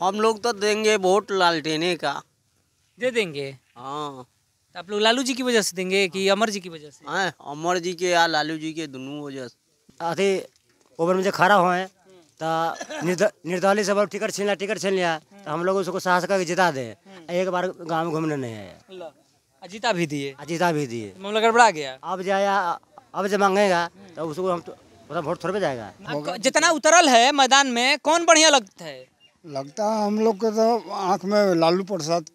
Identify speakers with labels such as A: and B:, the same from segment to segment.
A: हम लोग तो देंगे वोट लालटेने का दे देंगे हाँ तो आप लोग लालू जी की वजह से देंगे कि हाँ। अमर जी की वजह से हाँ अमर जी के या लालू जी के दोनों वजह से आधे ओवर मुझे खड़ा हुए तो निर्दलीय से टिकट छीन लिया टिकट छीन लिया तो हम लोग उसको साहस करके जिता दें हम्म। एक बार गांव घूमने नहीं आया अजीता भी दिए अजीता भी दिए
B: मामला गड़बड़ा गया अब जाया अब जब मांगेगा
A: तो उसको हम
C: तो वोट थोड़े जाएगा
B: जितना उतरल है मैदान में कौन बढ़िया लगता है
C: लगता है हम लोग के तो आँख में लालू प्रसाद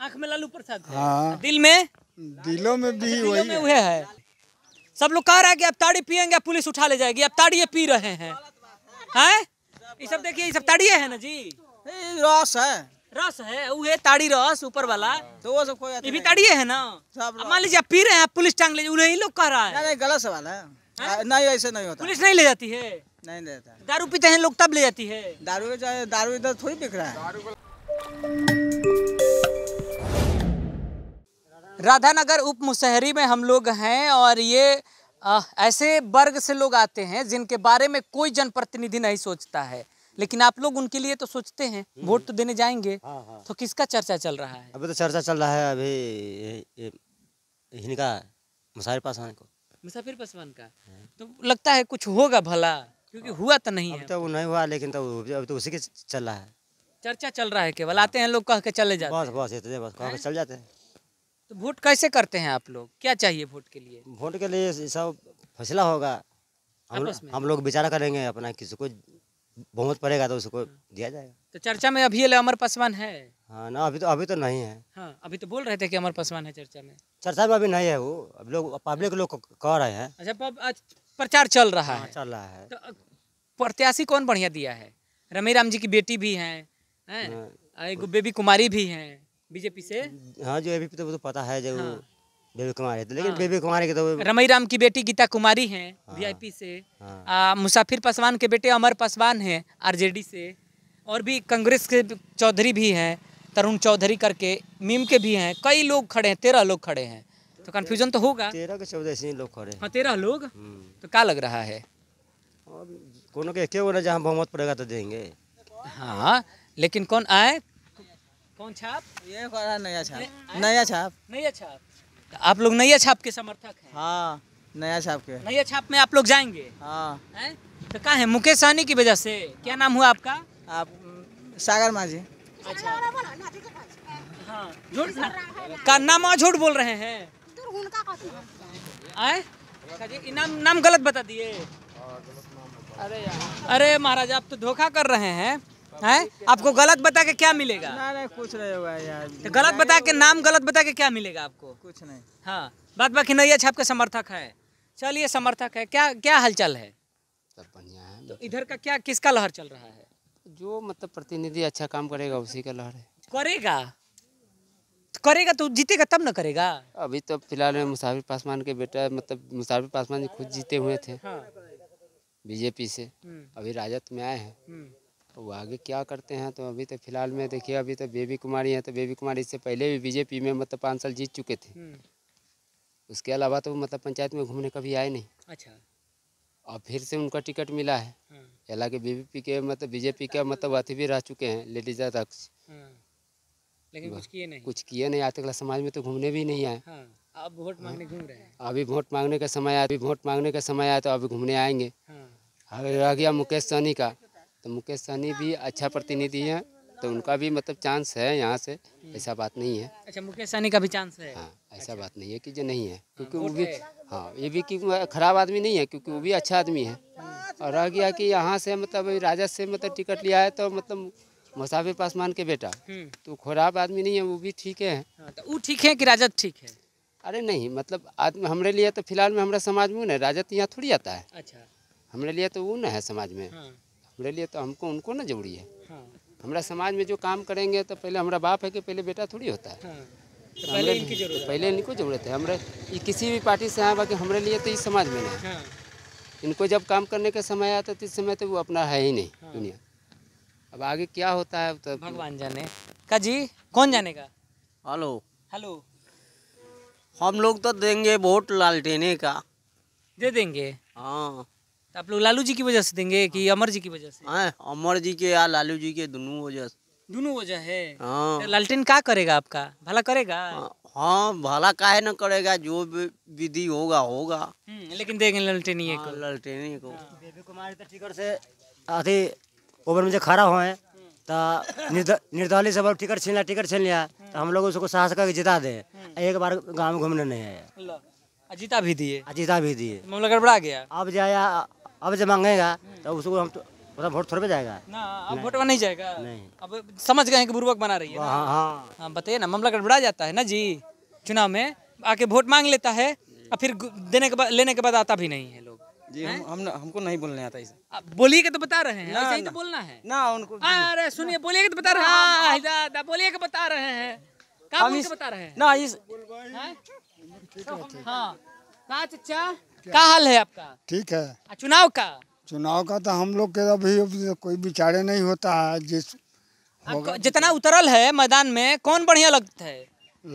B: आँख में लालू प्रसाद हाँ दिल में
C: दिलों में भी दिलों वही में है।, है
B: सब लोग कह रहा है कि अब ताड़ी पियेंगे पुलिस उठा ले जाएगी अब ताड़िए पी रहे हैं हैं ये सब देखिए ये सब ताड़िए है ना जी रस है रस है वो है ताड़ी रस ऊपर वाला तो वो सब कोई ये भी ताड़िए है ना मान लीजिए आप पी रहे हैं पुलिस टांग ले उन्हें लोग कह रहा है गलत सवाल है नहीं ऐसे नहीं होता पुलिस नहीं ले जाती है नहीं देता दारू पीते हैं लोग तब ले जाती है दारू दारू इधर थोड़ी बिक रहा है राधानगर उप मुशहरी में हम लोग हैं और ये आ, ऐसे वर्ग से लोग आते हैं जिनके बारे में कोई जनप्रतिनिधि नहीं सोचता है लेकिन आप लोग उनके लिए तो सोचते हैं हम्म। वोट तो देने जाएंगे हाँ हाँ। तो किसका चर्चा चल रहा है
A: अभी तो चर्चा चल रहा है अभी इनका मुसाफिर पासवान को
B: मुसाफिर पासवान का तो लगता है
A: कुछ होगा भला क्योंकि हुआ तो नहीं है तो वो नहीं हुआ लेकिन तो अब तो उसी के चल रहा है चर्चा
B: चल रहा है केवल आते हैं लोग कह के चले जाते बस बस इतने तो बस कह के चल जाते हैं तो वोट
A: कैसे करते हैं आप लोग क्या चाहिए वोट के लिए वोट के लिए सब फैसला होगा हम, हम लोग विचार करेंगे अपना किसी को बहुमत पड़ेगा तो उसको दिया जाएगा
B: तो चर्चा में अभी अमर पासवान है
A: हाँ ना अभी तो अभी तो नहीं है
B: हाँ अभी तो बोल रहे थे कि अमर पासवान है चर्चा में
A: चर्चा में अभी नहीं है वो अब लोग पब्लिक लोग कह रहे हैं
B: अच्छा प्रचार चल रहा
A: हाँ, है चल रहा है
B: तो, प्रत्याशी कौन बढ़िया दिया है रमी राम जी की बेटी भी है हाँ, एक बेबी कुमारी भी है बीजेपी से
A: हाँ जो अभी तो, तो, पता है जो हाँ। बेबी कुमारी तो लेकिन हाँ। बेबी कुमारी के तो रमई
B: राम की बेटी गीता कुमारी है वी हाँ। पी से हाँ। आ, मुसाफिर पासवान के बेटे अमर पासवान जे आरजेडी से और भी कांग्रेस के चौधरी भी हैं तरुण चौधरी करके मीम के भी हैं कई लोग खड़े हैं तेरह लोग खड़े हैं तो कन्फ्यूजन तो होगा
A: तेरह के चौदह ऐसे ही लोग खड़े हाँ तेरह लोग हम्म।
B: तो क्या लग रहा है अब
A: कोनो के क्यों ना जहाँ बहुमत पड़ेगा तो देंगे हाँ लेकिन
B: कौन आए कौन छाप ये नया छाप नया छाप नया छाप तो आप लोग नया छाप के समर्थक हैं हाँ नया छाप के नया छाप में आप लोग जाएंगे हाँ तो कहाँ है मुकेश सहनी की वजह से क्या नाम हुआ आपका आप सागर माझी अच्छा हाँ झूठ का नाम झूठ बोल रहे हैं उनका आए अच्छा नाम गलत बता दिए
A: अरे यार
B: अरे महाराज आप तो धोखा कर रहे हैं है आपको गलत बता के क्या मिलेगा
A: ना ना कुछ नहीं होगा यार तो गलत बता के नाम
B: गलत बता के क्या मिलेगा आपको कुछ नहीं हाँ बात बाकी नैया छाप के समर्थक है चलिए समर्थक है क्या क्या हलचल है सब बढ़िया है तो इधर का क्या किसका लहर चल रहा है
D: जो मतलब प्रतिनिधि अच्छा काम करेगा उसी का लहर है
B: करेगा करेगा तो जीतेगा तब ना करेगा
D: अभी तो फिलहाल में मुसाफिर पासवान के बेटा मतलब मुसाफिर पासवान जी खुद जीते हुए थे हाँ। बीजेपी से हम्म। अभी राजद में आए हैं हम्म। तो वो आगे क्या करते हैं तो अभी तो फिलहाल में देखिए अभी तो बेबी कुमारी है तो बेबी कुमारी इससे पहले भी बीजेपी में मतलब पाँच साल जीत चुके थे हम्म। उसके अलावा तो मतलब पंचायत में घूमने कभी आए नहीं अच्छा और फिर से उनका टिकट मिला है हालांकि हाँ। बीजेपी के मतलब बीजेपी के मतलब अति भी रह चुके हैं लेडीज अध्यक्ष
B: हाँ। लेकिन कुछ किए नहीं
D: कुछ किए नहीं आज तक समाज में तो घूमने भी नहीं आए
B: हाँ, अब वोट हाँ। मांगने घूम रहे हैं
D: अभी वोट मांगने का समय आया अभी वोट मांगने का समय आया तो अभी घूमने आएंगे हाँ। अभी रह गया मुकेश सहनी का तो मुकेश सहनी भी अच्छा प्रतिनिधि है तो उनका भी मतलब चांस है यहाँ से हम्म। ऐसा बात नहीं है
B: अच्छा मुकेश सहनी का भी चांस है हाँ ऐसा अच्छा।
D: बात नहीं है कि जो नहीं है क्योंकि वो भी हाँ ये भी कि खराब आदमी नहीं है क्योंकि वो भी अच्छा आदमी है और रह गया कि यहाँ से मतलब राजद से मतलब टिकट लिया है तो मतलब मुसाफिर पासवान के बेटा हम्म। तो खराब आदमी नहीं है वो भी ठीक है वो हाँ, तो ठीक है कि राजद ठीक है अरे नहीं मतलब आदमी हमारे लिए तो फिलहाल में हमारा समाज में राजद तो यहाँ थोड़ी आता है अच्छा हमारे लिए तो वो ना है समाज में हाँ। हमारे लिए तो हमको उनको ना जरूरी है हाँ। हमारा समाज में जो काम करेंगे तो पहले हमारा बाप है कि पहले बेटा थोड़ी होता है
A: तो तो पहले इनकी जरूरत तो पहले इनको
D: जरूरत है हमारे किसी भी पार्टी से आए बाकी हमारे लिए तो इस समाज में नहीं हाँ। इनको जब काम करने का समय आता तो इस समय तो वो अपना है ही नहीं हाँ। दुनिया अब आगे क्या होता है तो
B: भगवान जाने का जी कौन जानेगा हेलो हेलो हम लोग तो देंगे वोट लालटेने का दे देंगे हाँ
A: तो आप लोग लालू जी की वजह से देंगे कि अमर जी की वजह से हाँ अमर जी के या लालू जी के दोनों वजह से
B: दोनों वजह है
A: हाँ तो लालटेन क्या करेगा आपका भला करेगा हाँ, हाँ भला काहे ना करेगा जो विधि होगा होगा
B: हम्म, लेकिन
A: देंगे लालटेन हाँ, ललटेनिए को हाँ। ललटेनिए को बेबी कुमारी तो टिकट से अभी ओवर में मुझे खड़ा हुए तो निर्दलीय सब टिकट छीन लिया टिकट छीन लिया तो हम लोग उसको साहस करके जिता दे एक बार गाँव घूमने नहीं आया जीता भी दिए जीता भी दिए तो मामला गड़बड़ा गया अब जाया अब जब मांगेगा तो उसको हम मतलब वोट थोड़े जाएगा ना
B: अब वोट नहीं जाएगा नहीं अब समझ गए कि बुर्बक बना रही है हाँ हाँ, हाँ बताइए ना मामला गड़बड़ा जाता है ना जी चुनाव में आके वोट मांग लेता है और फिर देने के बाद लेने के बाद आता भी नहीं है जी हम, हम हमको नहीं बोलने आता इसे बोलिए तो बता रहे हैं ऐसे ही तो बोलना है ना उनको अरे सुनिए बोलिए तो बता रहा हाँ बोलिए के बता रहे हैं का क्या बता रहे हैं ना इस हाँ चाचा क्या हाल है आपका
C: ठीक है चुनाव का चुनाव का तो हम लोग के अभी कोई विचारे नहीं होता है जिस
B: जितना उतरल है मैदान में कौन बढ़िया लगता है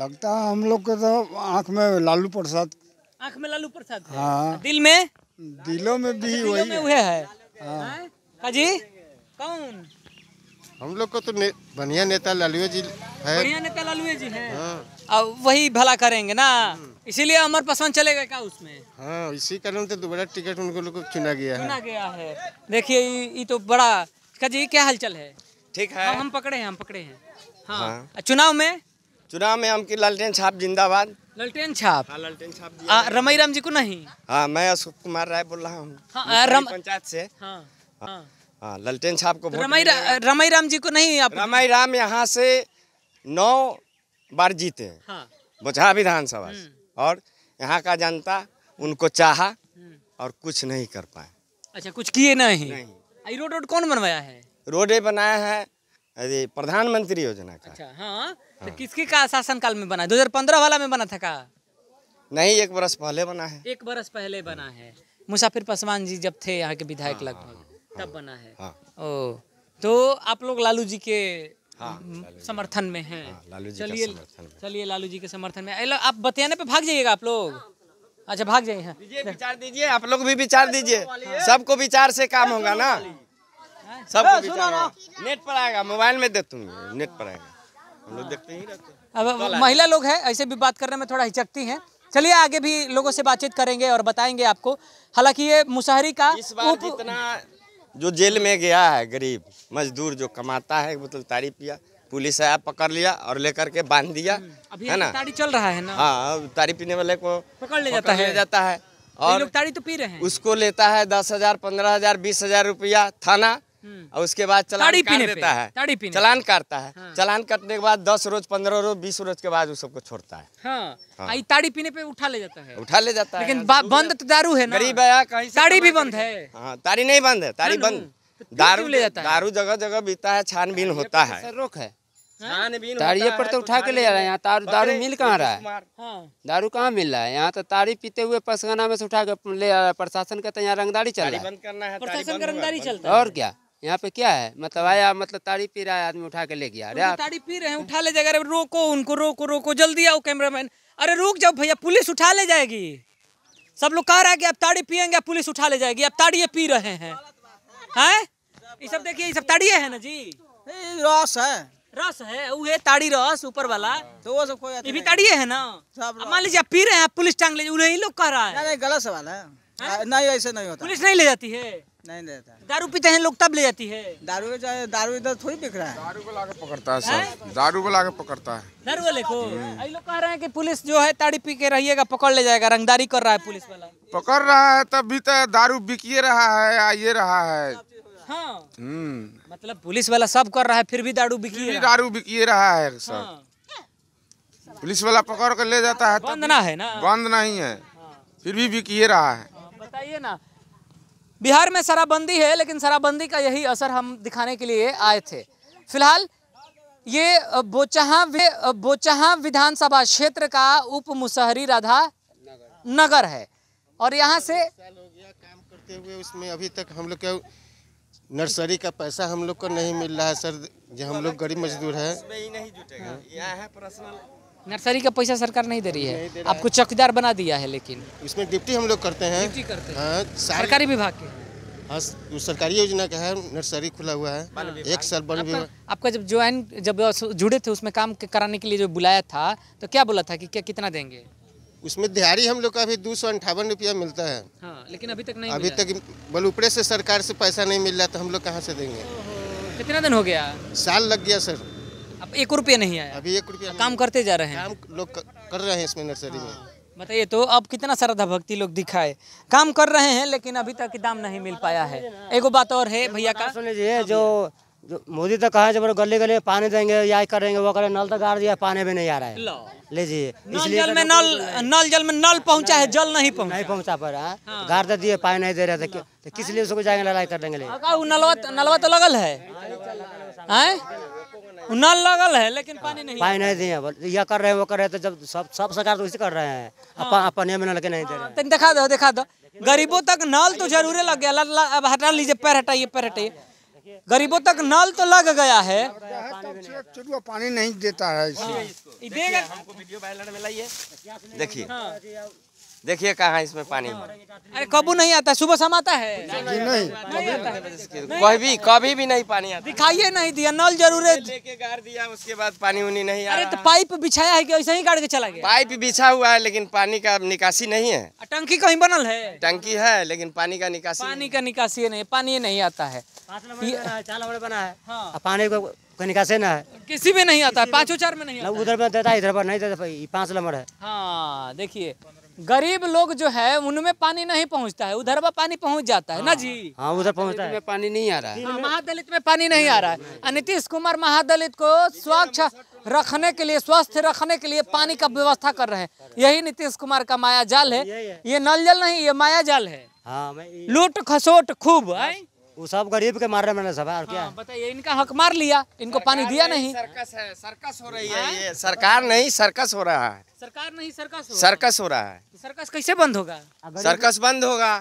C: लगता है हम लोग के तो आँख में लालू प्रसाद
B: आँख में लालू प्रसाद
C: हाँ दिल में दिलों में भी अच्छा, दिलों वही में वह है हाँ।, हाँ
B: हाजी कौन
C: हम लोग को तो ने, बढ़िया नेता लालू जी है बढ़िया
B: नेता लालू जी है हाँ। अब वही भला करेंगे ना हम्म। इसीलिए अमर पसंद चलेगा क्या उसमें
C: हाँ इसी कारण तो दोबारा टिकट उनको लोग को चुना गया चुना है।
B: गया है देखिए ये तो बड़ा इसका जी क्या हलचल है ठीक है हम पकड़े हैं हम पकड़े हैं हाँ, हाँ।
C: चुनाव में चुनाव में हम की लालटेन छाप जिंदाबाद ललटेन छाप हाँ, ललटेन छाप दिया रमई राम जी को नहीं हाँ मैं अशोक कुमार राय बोल रहा हूँ हाँ, पंचायत से हाँ, हाँ, ललटेन छाप को रमई रमई राम जी को नहीं आप रमई राम यहाँ से नौ बार जीते हैं बोझा विधानसभा हम्म। और यहाँ का जनता उनको चाहा हम्म। और कुछ नहीं कर पाए अच्छा कुछ किए नहीं, नहीं।
B: रोड रोड कौन बनवाया है
C: रोड बनाया है प्रधानमंत्री योजना का अच्छा
B: हाँ हाँ। तो किसकी का शासन काल में बना दो वाला में बना था का
C: नहीं एक बरस पहले बना है
B: एक बरस पहले बना है
C: मुसाफिर पासवान जी जब थे यहाँ के विधायक हाँ, हाँ,
B: लगभग तब बना है
C: ओ तो आप लोग लालू जी
B: के हाँ, समर्थन में है चलिए चलिए लालू जी के समर्थन में आप बतियाने पे भाग जाइएगा आप लोग अच्छा भाग जाइए विचार दीजिए आप लोग भी विचार दीजिए सबको विचार से काम होगा ना सब नेट
C: पर आएगा मोबाइल में दे तुम नेट पर आएगा अब महिला
B: लोग हैं ऐसे भी बात करने में थोड़ा हिचकती हैं चलिए आगे भी लोगों से बातचीत करेंगे और बताएंगे आपको हालांकि ये मुसहरी का इस बार उप... जितना
C: जो जेल में गया है गरीब मजदूर जो कमाता है मतलब तारीफ किया पुलिस आया पकड़ लिया और लेकर के बांध दिया हम्म, अभी है ना ताड़ी चल रहा है ना हाँ तारी पीने वाले को पकड़ ले जाता है जाता है और लोग ताड़ी तो पी रहे हैं उसको लेता है दस हजार पंद्रह हजार बीस हजार रुपया थाना हम्म। और उसके बाद चलान पीने देता है ताड़ी पीने चलान काटता है हाँ। चलान काटने के बाद दस रोज पंद्रह रोज बीस रोज के बाद उस सबको छोड़ता है हाँ। हाँ।
B: ताड़ी पीने पे उठा ले जाता है उठा ले जाता है लेकिन
C: बंद तो दारू है ना गरीब आया कहीं ताड़ी भी बंद है हाँ, ताड़ी नहीं बंद है ताड़ी हाँ बंद तो दारू ले जाता है दारू जगह जगह बीता है छानबीन होता है रोक है हाँ? ताड़िए पर तो, तो उठा के ले जा रहे हैं यहाँ दारू दारू मिल कहाँ रहा है
D: दारू कहाँ मिल रहा है यहाँ तो ताड़ी पीते हुए पसगाना में से उठा के ले जा रहा है प्रशासन का तो यहाँ रंगदारी चल
C: रहा है प्रशासन का रंगदारी चलता है और
D: क्या यहाँ पे क्या है मतलब हाँ। आया मतलब ताड़ी पी रहा है आदमी उठा के ले गया अरे ताड़ी
B: पी रहे हैं उठा ले जाएगा अरे रोको उनको रोको रोको जल्दी आओ कैमरामैन अरे रुक जाओ भैया पुलिस उठा ले जाएगी सब लोग कह रहा है कि आप ताड़ी पियेंगे पुलिस उठा ले जाएगी अब ताड़िए पी रहे हैं हैं ये सब देखिए ये सब ताड़िए है ना जी रस है रस है वो ताड़ी रस ऊपर वाला तो वो सब ये भी अच्छा ताड़िए है ना मान लीजिए आप पी रहे हैं पुलिस टांग ले उन्हें ही लोग कह रहा है गलत सवाल है नहीं ऐसे नहीं होता पुलिस नहीं ले जाती है नहीं देता दारू पीते हैं लोग तब ले जाती है दारू दारू इधर थोड़ी बिक रहा है दारू को लाके
C: पकड़ता है सर दारू को लाके पकड़ता है
B: दारू वाले को हम्म। ये लोग कह रहे हैं कि पुलिस जो है ताड़ी पी के रहिएगा पकड़ ले जाएगा रंगदारी कर रहा है पुलिस वाला पकड़ रहा है तब भी तो दारू बिकिए रहा है आइए रहा है हाँ हम्म। मतलब पुलिस वाला सब कर रहा है फिर भी दारू बिकी
C: दारू बिकिए रहा है सर हाँ। पुलिस वाला पकड़ कर ले जाता है बंद ना है ना बंद नहीं है हाँ। फिर भी बिकिए रहा है हाँ,
B: बताइए ना बिहार में शराबबंदी है लेकिन शराबबंदी का यही असर हम दिखाने के लिए आए थे फिलहाल ये बोचहा बोचहा विधानसभा क्षेत्र का उप मुसहरी राधा नगर है और यहाँ से काम
C: करते हुए उसमें अभी तक हम लोग का नर्सरी का पैसा हम लोग को नहीं मिल रहा है सर जो हम लोग गरीब मजदूर है नहीं जुटेगा यह है पर्सनल नर्सरी का पैसा सरकार नहीं दे रही है आपको
B: चौकीदार बना दिया है
C: लेकिन इसमें डिप्टी हम लोग करते हैं करते हैं हाँ, सरकारी विभाग के हाँ सरकारी योजना का है नर्सरी खुला हुआ है एक साल बन विभाग आपका जब ज्वाइन
B: जब जुड़े थे उसमें काम कराने के लिए जो बुलाया था तो क्या बोला था कि क्या कितना देंगे
C: उसमें दिहाड़ी हम लोग का अभी दो सौ अंठावन रुपया मिलता है हाँ, लेकिन अभी तक नहीं अभी तक बल ऊपरे से सरकार से पैसा नहीं मिल रहा तो हम लोग कहाँ से देंगे कितना दिन हो गया साल लग गया सर अब एक रुपया नहीं आया अभी एक रुपया काम करते जा रहे हैं काम लोग कर रहे हैं इसमें नर्सरी में
B: बताइए तो अब कितना श्रद्धा भक्ति लोग दिखाए काम कर रहे हैं लेकिन अभी तक दाम नहीं मिल पाया है एगो बात और है भैया का सुन लीजिए जो मोदी तो कहा जब गले गले
A: पानी देंगे या करेंगे वो करें नल तो गाड़ दिया पानी भी नहीं आ रहा है ले इसलिए जल तो में नल नल जल में नल पहुंचा है जल नहीं पहुंचा नहीं पहुंचा पर घर हाँ। दे हाँ। तो तो दिए पानी नहीं दे रहे थे तो किस हाँ। लिए उसको जाएंगे लड़ाई कर देंगे नलवा तो लगल
B: है
A: नल लगल है लेकिन पानी नहीं पानी नहीं दिए यह कर रहे हैं वो कर रहे हैं तो जब सब सब सरकार तो इसी कर रहे हैं हाँ। अपने में नल के नहीं दे रहे हैं
B: तो दिखा दो दिखा दो गरीबों तक नल तो जरूर लग गया अब हटा लीजिए पैर हटाइए पैर हटाइए गरीबों तक नल तो लग गया है
C: पानी नहीं देता है हाँ। देखिए देखिए कहाँ इसमें पानी है
B: अरे कबू नहीं आता सुबह शाम आता है
C: नहीं, नहीं, आता कभी कभी भी नहीं पानी आता दिखाइए
B: नहीं दिया नल जरूर लेके
C: गाड़ दिया उसके बाद पानी उनी नहीं अरे तो पाइप बिछाया है कि ऐसे ही गाड़ के चला गया पाइप बिछा हुआ है लेकिन पानी का निकासी नहीं है टंकी कहीं बनल है टंकी है लेकिन पानी का निकासी पानी का निकासी नहीं पानी नहीं आता है
B: हाँ।
C: पानी को निकासी ना
A: है
B: किसी में नहीं आता है पाँचों चार में नहीं उधर
A: में देता है इधर पर नहीं देता पाँच नंबर है
B: हाँ देखिए गरीब लोग जो है उनमें पानी नहीं पहुंचता है उधर वह पानी पहुंच जाता है ना हाँ, जी
D: हाँ, हाँ उधर पहुंचता है पानी नहीं आ रहा है
B: हाँ, महादलित में पानी नहीं आ रहा है नीतीश कुमार महादलित को स्वच्छ रखने के लिए स्वस्थ रखने के लिए पानी का व्यवस्था कर रहे हैं यही नीतीश कुमार का माया जाल है ये नल जल नहीं ये माया जाल है लूट खसोट
A: खूब है वो सब गरीब के मारे मैंने सब हाँ, क्या
B: बताइए इनका हक मार लिया इनको पानी दिया नहीं
C: सर्कस है सर्कस हो रही है हाँ? ये सरकार नहीं सर्कस हो रहा है सरकार नहीं सर्कस हो सर्कस हो रहा है सर्कस
B: कैसे बंद होगा
C: सर्कस बंद होगा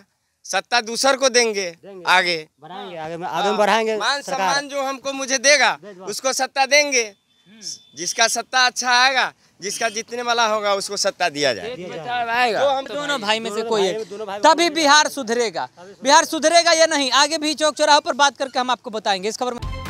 C: सत्ता दूसर को देंगे, देंगे आगे बढ़ाएंगे आगे आगे हाँ। बढ़ाएंगे मान सम्मान जो हमको मुझे देगा उसको सत्ता देंगे जिसका सत्ता अच्छा आएगा जिसका जितने वाला होगा उसको सत्ता दिया जाए
A: आएगा तो हम तो दोनों भाई में से कोई एक तभी
C: बिहार सुधरेगा बिहार सुधरेगा
B: या नहीं आगे भी चौक चौराहों पर बात करके हम आपको बताएंगे इस खबर में